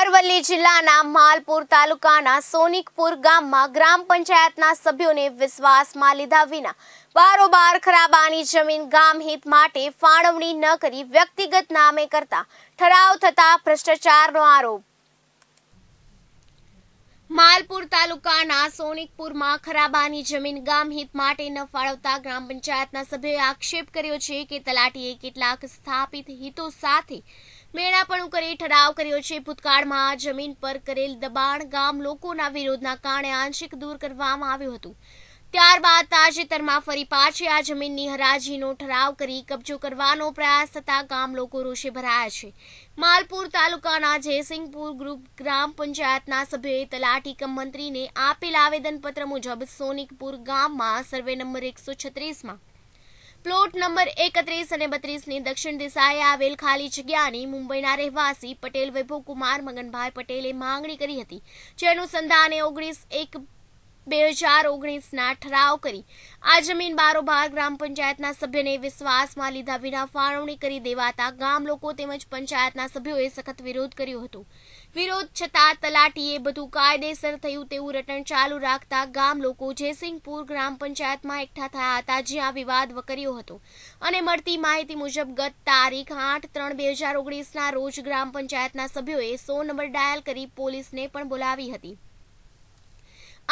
અરવલ્લી જિલ્લાના માલપુર તાલુકાના સોનિકપુર ગામમાં ગ્રામ પંચાયતના સભ્યોને વિશ્વાસમાં લીધા વિના બારોબાર ખરાબાની જમીન ગામ હિત માટે ફાળવણી ન કરી વ્યક્તિગત નામે કરતા ઠરાવ થતા ભ્રષ્ટાચારનો આરોપ ગોપાલપુર તાલુકાના સોનિકપુરમાં ખરાબાની જમીન ગામ માટે ન ફાળવતા ગ્રામ પંચાયતના સભ્યોએ આક્ષેપ કર્યો છે કે તલાટીએ કેટલાક સ્થાપિત હિતો સાથે મેળાપણું કરી ઠરાવ કર્યો છે ભૂતકાળમાં જમીન પર કરેલ દબાણ ગામ લોકોના વિરોધના કારણે આંશિક દૂર કરવામાં આવ્યું હતું ત્યારબાદ તાજેતરમાં ફરી પાછી આ જમીનની હરાજીનો ઠરાવ કરી કબજો કરવાનો પ્રયાસ થતા ગામ લોકો રોષે ભરાયા છે માલપુર તાલુકાના જયસિંહપુર ગ્રુપ ગ્રામ પંચાયતના સભ્યોએ તલાટી કમ મંત્રીને આપેલ આવેદનપત્ર મુજબ સોનિકપુર ગામમાં સર્વે નંબર એકસો છત્રીસમાં પ્લોટ નંબર એકત્રીસ અને બત્રીસની દક્ષિણ દિશાએ આવેલ ખાલી જગ્યાની મુંબઈના રહેવાસી પટેલ વૈભવ કુમાર મગનભાઈ પટેલે માંગણી કરી હતી જે અનુસંધાને ઓગણીસ એક બે હજાર ઓગણીસના ઠરાવ કરી આ જમીન બારોબાર ગ્રામ પંચાયતના સભ્યને વિશ્વાસમાં લીધા વિના ફાળવણી કરી દેવાતા ગામ લોકો તેમજ પંચાયતના સભ્યોએ સખત વિરોધ કર્યો હતો વિરોધ છતાં તલાટીએ બધું કાયદેસર થયું તેવું રટણ ચાલુ રાખતા ગામ લોકો જયસિંહપુર ગ્રામ પંચાયતમાં એકઠા થયા હતા જ્યાં વિવાદ વકર્યો હતો અને મળતી માહિતી મુજબ ગત તારીખ આઠ ત્રણ બે હજાર ઓગણીસના રોજ ગ્રામ પંચાયતના સભ્યોએ સો નંબર ડાયલ કરી પોલીસને પણ બોલાવી હતી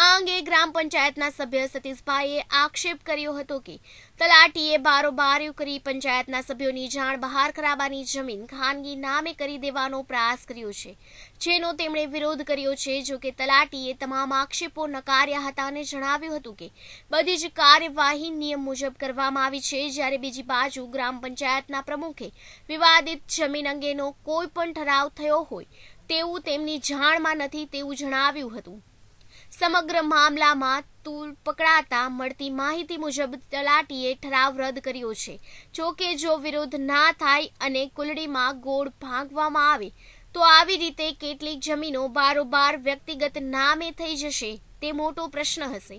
આ અંગે ગ્રામ પંચાયતના સભ્ય સતીશભાઈએ આક્ષેપ કર્યો હતો કે તલાટીએ બારોબાર કરી પંચાયતના સભ્યોની જાણ બહાર કરાવવાની જમીન ખાનગી નામે કરી દેવાનો પ્રયાસ કર્યો છે જેનો તેમણે વિરોધ કર્યો છે જો કે તલાટીએ તમામ આક્ષેપો નકાર્યા હતા અને જણાવ્યું હતું કે બધી જ કાર્યવાહી નિયમ મુજબ કરવામાં આવી છે જ્યારે બીજી બાજુ ગ્રામ પંચાયતના પ્રમુખે વિવાદિત જમીન અંગેનો કોઈ પણ ઠરાવ થયો હોય તેવું તેમની જાણમાં નથી તેવું જણાવ્યું હતું સમગ્ર મામલામાં તૂર પકડાતા મળતી માહિતી મુજબ તલાટીએ ઠરાવ રદ કર્યો છે જો કે જો વિરોધ ના થાય અને કુલડીમાં ગોળ ભાંગવામાં આવે તો આવી રીતે કેટલીક જમીનો બારોબાર વ્યક્તિગત નામે થઈ જશે તે મોટો પ્રશ્ન હશે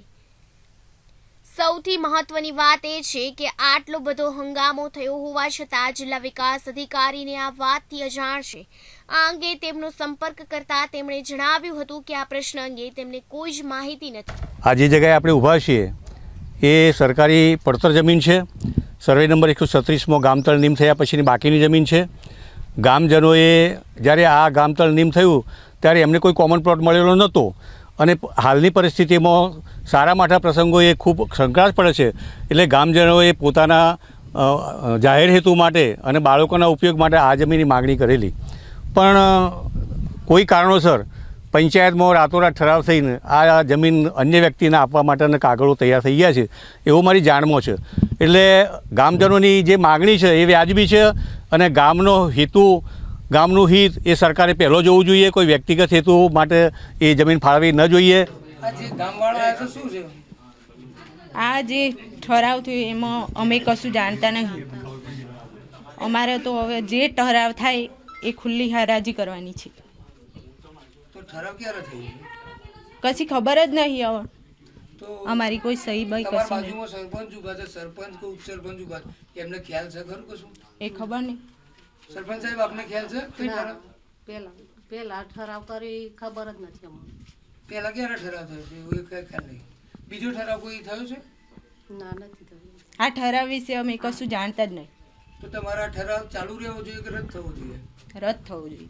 સૌથી મહત્વની વાત એ છે કે આટલો બધો હંગામો થયો હોવા છતાં જિલ્લા વિકાસ અધિકારીને આ વાતથી અજાણ છે આ અંગે તેમનો સંપર્ક કરતા તેમણે જણાવ્યું હતું કે આ પ્રશ્ન અંગે તેમને કોઈ જ માહિતી નથી આ જે જગ્યાએ આપણે ઊભા છીએ એ સરકારી પડતર જમીન છે સર્વે નંબર એકસો છત્રીસમાં ગામતળ નીમ થયા પછીની બાકીની જમીન છે ગામજનોએ જ્યારે આ ગામતળ નીમ થયું ત્યારે એમને કોઈ કોમન પ્લોટ મળેલો નહોતો અને હાલની પરિસ્થિતિમાં સારા માઠા પ્રસંગો એ ખૂબ પડે છે એટલે ગામજનોએ પોતાના જાહેર હેતુ માટે અને બાળકોના ઉપયોગ માટે આ જમીનની માગણી કરેલી પણ કોઈ કારણોસર પંચાયતમાં રાતોરાત ઠરાવ થઈને આ જમીન અન્ય વ્યક્તિને આપવા માટેના કાગળો તૈયાર થઈ ગયા છે એવો મારી જાણમાં છે એટલે ગામજનોની જે માગણી છે એ વ્યાજબી છે અને ગામનો હેતુ ગામનું હિત એ સરકારે પહેલો જોવું જોઈએ કોઈ વ્યક્તિગત હેતુ માટે એ જમીન ફાળવી ન જોઈએ આ જે ઠરાવ થયો એમાં અમે કશું જાણતા નહીં અમારે તો હવે જે ઠરાવ થાય એ ખુલ્લી હરાજી કરવાની છે કશી ખબર જ નહીં હવે અમારી કોઈ સહી બઈ કશી સરપંચ ઉભા છે સરપંચ કે ઉપસરપંચ ઉભા એમને ખ્યાલ છે ખરું કશું એ ખબર નહીં સરપંચ સાહેબ આપને ખ્યાલ છે ઠરાવ પેલા પેલા ઠરાવ કરી ખબર જ નથી અમને પેલા ક્યારે ઠરાવ થયો છે એવું કઈ ખ્યાલ નહીં બીજો ઠરાવ કોઈ થયો છે ના નથી થયો આ ઠરાવ વિશે અમે કશું જાણતા જ નહીં તો તમારા ઠરાવ ચાલુ રહેવો જોઈએ કે રદ થવો જોઈએ રદ થવો જોઈએ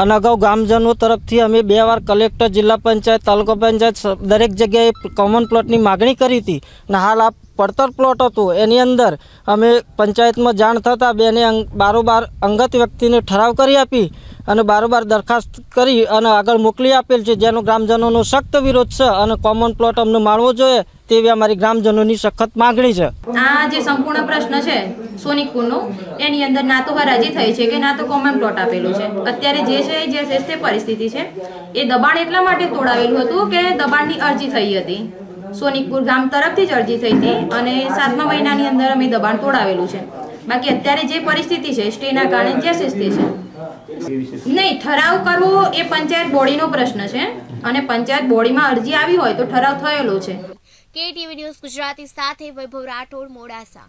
અને અગાઉ ગામજનો તરફથી અમે બે વાર કલેક્ટર જિલ્લા પંચાયત તાલુકા પંચાયત દરેક જગ્યાએ કોમન પ્લોટની માગણી કરી હતી અને હાલ આ પડતર પ્લોટ હતો એની અંદર અમે પંચાયતમાં જાણ થતાં બેને બારોબાર અંગત વ્યક્તિને ઠરાવ કરી આપી અને બારોબાર દરખાસ્ત કરી અને આગળ મોકલી આપેલ છે જેનો ગ્રામજનોનો સખ્ત વિરોધ છે અને કોમન પ્લોટ અમને માણવો જોઈએ તેવી અમારી ગ્રામજનોની સખત માગણી છે આ જે સંપૂર્ણ પ્રશ્ન છે સોનિકપુરનો એની અંદર ના તો હરાજી થઈ છે કે ના તો કોમન પ્લોટ આપેલું છે અત્યારે જે છે જે છે તે પરિસ્થિતિ છે એ દબાણ એટલા માટે તોડાવેલું હતું કે દબાણની અરજી થઈ હતી સોનિકપુર ગામ તરફથી જ અરજી થઈ હતી અને સાતમા મહિનાની અંદર અમે દબાણ તોડાવેલું છે બાકી અત્યારે જે પરિસ્થિતિ છે સ્ટેના કારણે જે છે છે નહી ઠરાવ કરવો એ પંચાયત બોડી નો પ્રશ્ન છે અને પંચાયત બોડી માં અરજી આવી હોય તો ઠરાવ થયેલો છે કેટીવી ન્યૂઝ ગુજરાતી સાથે વૈભવ રાઠોડ મોડાસા